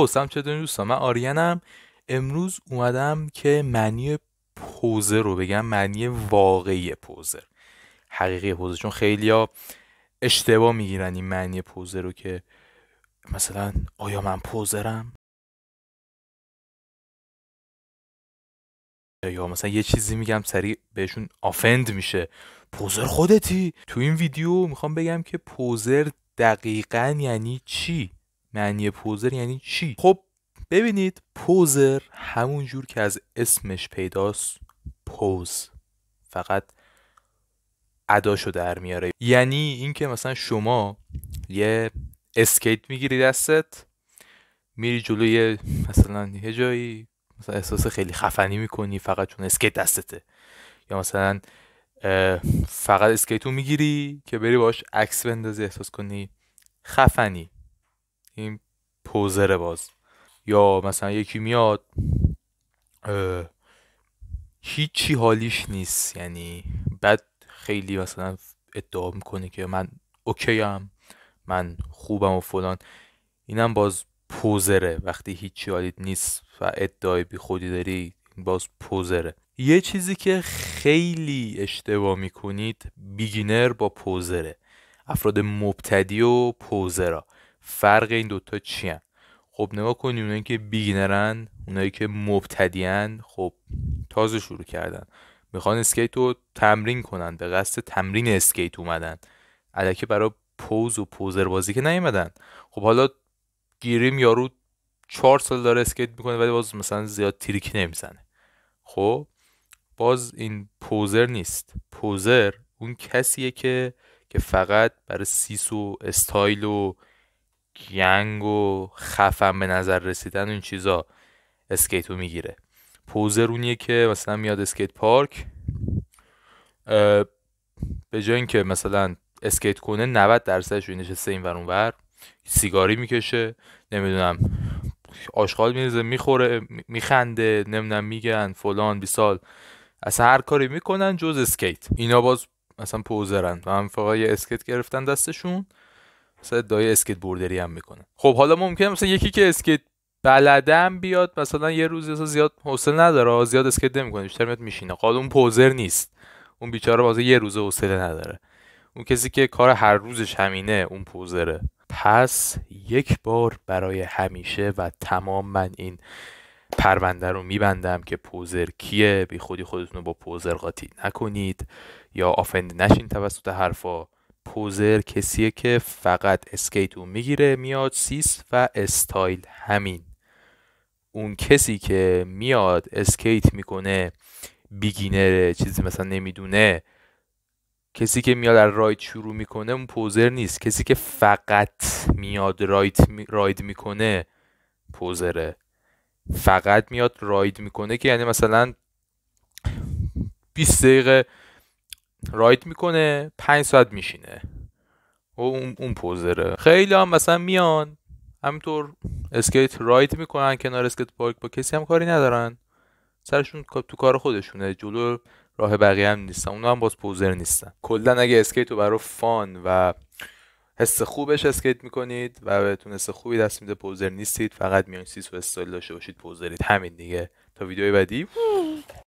خب سلام چطوری دوستان من آریانم امروز اومدم که معنی پوزر رو بگم معنی واقعی پوزر حقیقی پوزر چون خیلی اشتباه میگیرن این معنی پوزر رو که مثلا آیا من پوزرم یا مثلا یه چیزی میگم سریع بهشون آفند میشه پوزر خودتی تو این ویدیو میخوام بگم که پوزر دقیقا یعنی چی معنی پوزر یعنی چی خب ببینید پوزر همون جور که از اسمش پیداست پوز فقط اداشو در میاره یعنی اینکه مثلا شما یه اسکیت میگیری دستت میری جلوی مثلا یه جایی مثلا احساس خیلی خفنی میکنی فقط چون اسکیت دستته یا مثلا فقط اسکیتو میگیری که بری باش عکس بندازی احساس کنی خفنی این پوزره باز یا مثلا یکی میاد هیچی حالیش نیست یعنی بعد خیلی مثلا ادعا میکنه که من اوکی هم من خوبم و فلان اینم باز پوزره وقتی هیچی حالیت نیست و ادعای بی خودی داری باز پوزره یه چیزی که خیلی اشتباه میکنید بیگینر با پوزره افراد مبتدی و پوزرا فرق این دوتا چی هن؟ خب نگاه کنی اونایی که بیگنرن اونایی که مبتدیان خب تازه شروع کردن میخوان اسکیت رو تمرین کنن به قصد تمرین اسکیت اومدن علکه برای پوز و پوزر بازی که نیومدن خب حالا گیریم یارو چهار سال داره اسکیت میکنه ولی باز مثلا زیاد تریک نمیزنه خب باز این پوزر نیست پوزر اون کسیه که که فقط برای سیس و استایل و گنگ و خفن به نظر رسیدن این چیزا اسکیت رو میگیره پوزرونیه که مثلا میاد اسکیت پارک به جای اینکه مثلا اسکیت کنه 90 درصدش نشسته این ور اونور سیگاری میکشه نمیدونم آشغال میریزه میخوره میخنده نمیدونم میگن فلان بیسال اصلا هر کاری میکنن جز اسکیت اینا باز مثلا پوزرن و هم فقط یه اسکیت گرفتن دستشون مثلا ادعای اسکیت بوردری هم میکنه خب حالا ممکنه مثلا یکی که اسکیت بلدم بیاد مثلا یه روز زیاد حوصله نداره زیاد اسکیت نمیکنه بیشتر میاد میشینه قال خب، اون پوزر نیست اون بیچاره واسه یه روز حوصله نداره اون کسی که کار هر روزش همینه اون پوزره پس یک بار برای همیشه و تمام من این پرونده رو میبندم که پوزر کیه بی خودی خودتون رو با پوزر قاطی نکنید یا آفند نشین توسط حرفا پوزر کسیه که فقط اسکیت رو میگیره میاد سیس و استایل همین اون کسی که میاد اسکیت میکنه بیگینره چیزی مثلا نمیدونه کسی که میاد از رایت شروع میکنه اون پوزر نیست کسی که فقط میاد راید میکنه پوزره فقط میاد راید میکنه که یعنی مثلا 20 دقیقه رایت میکنه پنج ساعت میشینه و اون, اون پوزره خیلی هم مثلا میان همینطور اسکیت رایت میکنن کنار اسکیت پارک با کسی هم کاری ندارن سرشون تو کار خودشونه جلو راه بقیه هم نیستن اونا هم باز پوزر نیستن کلا اگه اسکیت رو برای فان و حس خوبش اسکیت میکنید و بهتون حس خوبی دست میده پوزر نیستید فقط میان سیس و استایل داشته باشید پوزرید همین دیگه تا ویدیوی بعدی